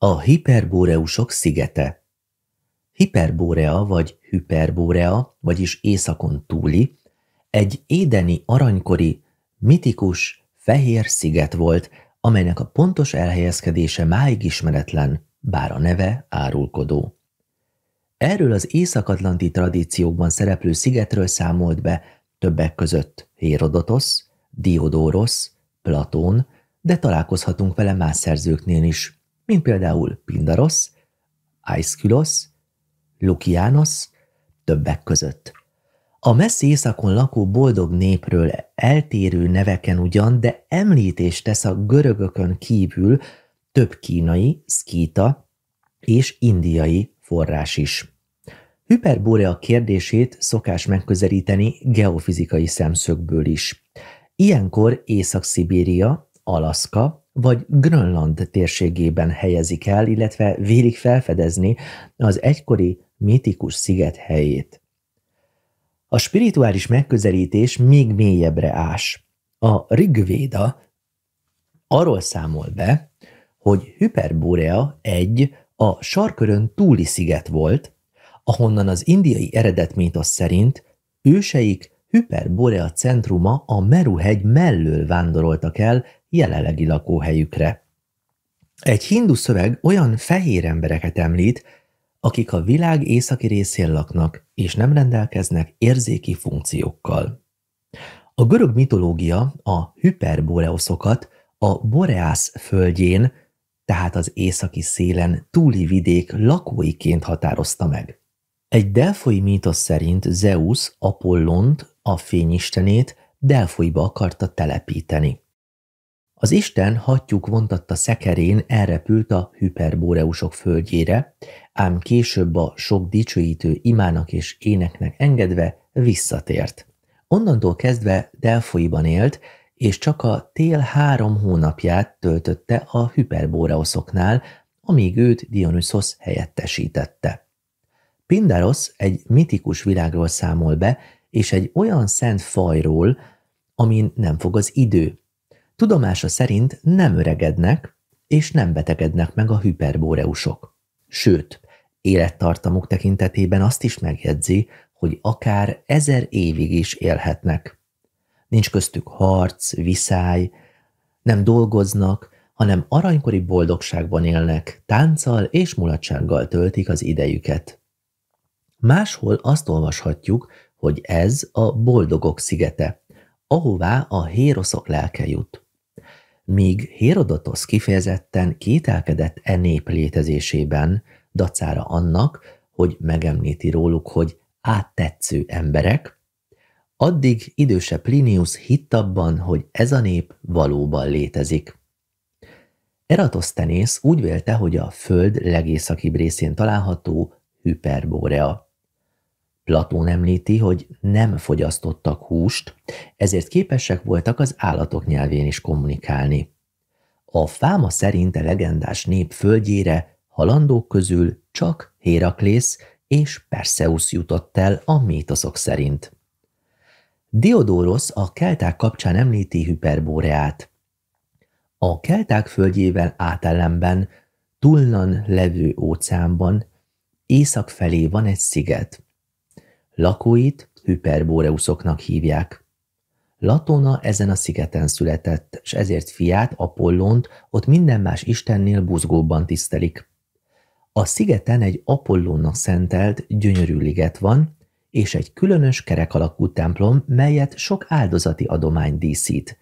A hiperbóreusok szigete Hiperbórea vagy hiperbórea, vagyis északon túli, egy édeni aranykori, mitikus, fehér sziget volt, amelynek a pontos elhelyezkedése máig ismeretlen, bár a neve árulkodó. Erről az északatlanti tradíciókban szereplő szigetről számolt be többek között Hérodotosz, Diodorosz, Platón, de találkozhatunk vele más szerzőknél is, mint például Pindarosz, Aiskylos, Lukianos, többek között. A messzi északon lakó boldog népről eltérő neveken ugyan, de említést tesz a görögökön kívül több kínai, szkíta és indiai forrás is. Hyperborea kérdését szokás megközelíteni geofizikai szemszögből is. Ilyenkor Észak-Szibéria, Alaszka, vagy Grönland térségében helyezik el, illetve vélik felfedezni az egykori mitikus sziget helyét. A spirituális megközelítés még mélyebbre ás. A Rigvéda arról számol be, hogy Hyperborea egy a sarkörön túli sziget volt, ahonnan az indiai eredet szerint őseik Hyperborea centruma a Meru-hegy mellől vándoroltak el jelenlegi lakóhelyükre. Egy hindu szöveg olyan fehér embereket említ, akik a világ északi részén laknak, és nem rendelkeznek érzéki funkciókkal. A görög mitológia a hiperboreoszokat a Boreász földjén, tehát az északi szélen túli vidék lakóiként határozta meg. Egy delfoi mítosz szerint Zeus Apollont, a fényistenét, Delfoiba akarta telepíteni. Az Isten hattyúk vontatta szekerén elrepült a hiperbóreusok földjére, ám később a sok dicsőítő imának és éneknek engedve visszatért. Onnantól kezdve Delfoiban élt, és csak a tél három hónapját töltötte a hiperbóreoszoknál, amíg őt Dionysos helyettesítette. Pindaros egy mitikus világról számol be, és egy olyan szent fajról, amin nem fog az idő, Tudomása szerint nem öregednek és nem betegednek meg a hiperbóreusok. Sőt, élettartamuk tekintetében azt is megjegyzi, hogy akár ezer évig is élhetnek. Nincs köztük harc, viszály, nem dolgoznak, hanem aranykori boldogságban élnek, tánccal és mulatsággal töltik az idejüket. Máshol azt olvashatjuk, hogy ez a boldogok szigete, ahová a héroszok lelke jut míg Hérodotosz kifejezetten kételkedett e nép létezésében, dacára annak, hogy megemlíti róluk, hogy áttetsző emberek, addig idősebb Plinius hitt abban, hogy ez a nép valóban létezik. Eratosztenész úgy vélte, hogy a föld legészakibb részén található Hyperbórea. Platón említi, hogy nem fogyasztottak húst, ezért képesek voltak az állatok nyelvén is kommunikálni. A fáma szerint a legendás nép földjére halandók közül csak Héraklész és Perseus jutott el a mítoszok szerint. Diodorosz a kelták kapcsán említi Hyperbóreát. A kelták földjével átellenben, Tullan levő óceánban, észak felé van egy sziget – Lakóit hiperbóreuszoknak hívják. Latona ezen a szigeten született, és ezért fiát, Apollont, ott minden más istennél buzgóbban tisztelik. A szigeten egy Apollónak szentelt gyönyörű liget van, és egy különös kerek alakú templom, melyet sok áldozati adomány díszít.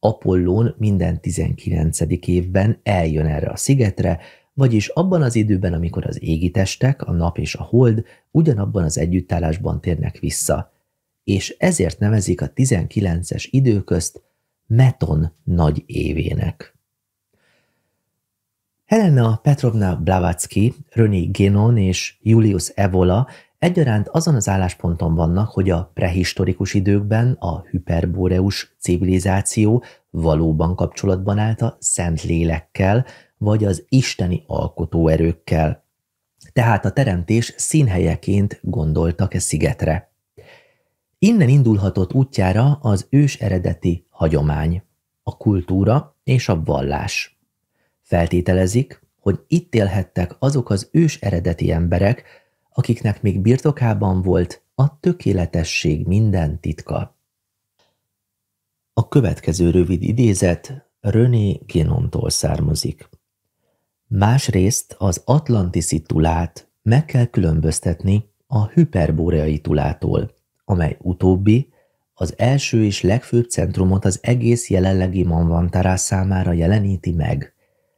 Apollón minden 19. évben eljön erre a szigetre, vagyis abban az időben, amikor az égitestek, a nap és a hold ugyanabban az együttállásban térnek vissza, és ezért nevezik a 19-es időközt Meton nagy évének. Helena Petrovna Blavatsky, Röni Genon és Julius Evola egyaránt azon az állásponton vannak, hogy a prehistorikus időkben a hiperbóreus civilizáció valóban kapcsolatban állt a Szent Lélekkel, vagy az isteni alkotóerőkkel. Tehát a teremtés színhelyeként gondoltak e szigetre. Innen indulhatott útjára az ős eredeti hagyomány, a kultúra és a vallás. Feltételezik, hogy itt élhettek azok az ős eredeti emberek, akiknek még birtokában volt a tökéletesség minden titka. A következő rövid idézet René Génontól származik. Másrészt az atlantiszi tulát meg kell különböztetni a hiperbóreai tulától, amely utóbbi az első és legfőbb centrumot az egész jelenlegi Manvantara számára jeleníti meg,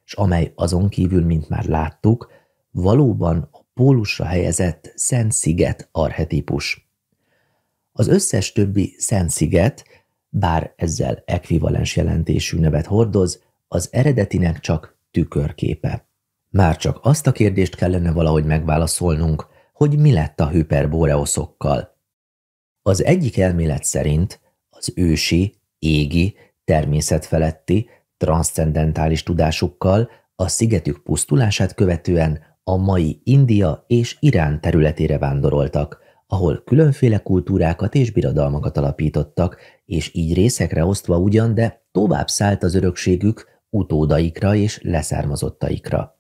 és amely azon kívül, mint már láttuk, valóban a pólusra helyezett Szent Sziget arhetípus. Az összes többi Szent Sziget, bár ezzel ekvivalens jelentésű nevet hordoz, az eredetinek csak tükörképe. Már csak azt a kérdést kellene valahogy megválaszolnunk, hogy mi lett a hüperbóreoszokkal. Az egyik elmélet szerint az ősi, égi, természetfeletti, transzcendentális tudásukkal a szigetük pusztulását követően a mai India és Irán területére vándoroltak, ahol különféle kultúrákat és birodalmakat alapítottak, és így részekre osztva ugyan, de tovább szállt az örökségük utódaikra és leszármazottaikra.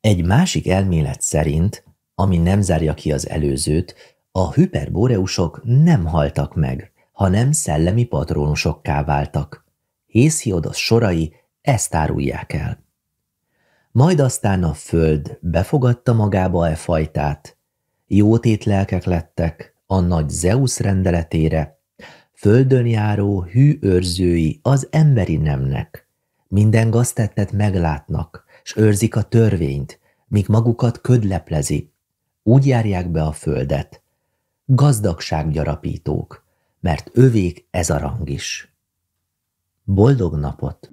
Egy másik elmélet szerint, ami nem zárja ki az előzőt, a hiperboreusok nem haltak meg, hanem szellemi patrónusokká váltak. Hésziodos sorai ezt árulják el. Majd aztán a föld befogadta magába e fajtát, jótét lelkek lettek a nagy Zeus rendeletére, földön járó hű őrzői az emberi nemnek – minden gaztettet meglátnak, s őrzik a törvényt, míg magukat ködleplezi. Úgy járják be a földet. Gazdagsággyarapítók, mert övék ez a rang is. Boldog napot!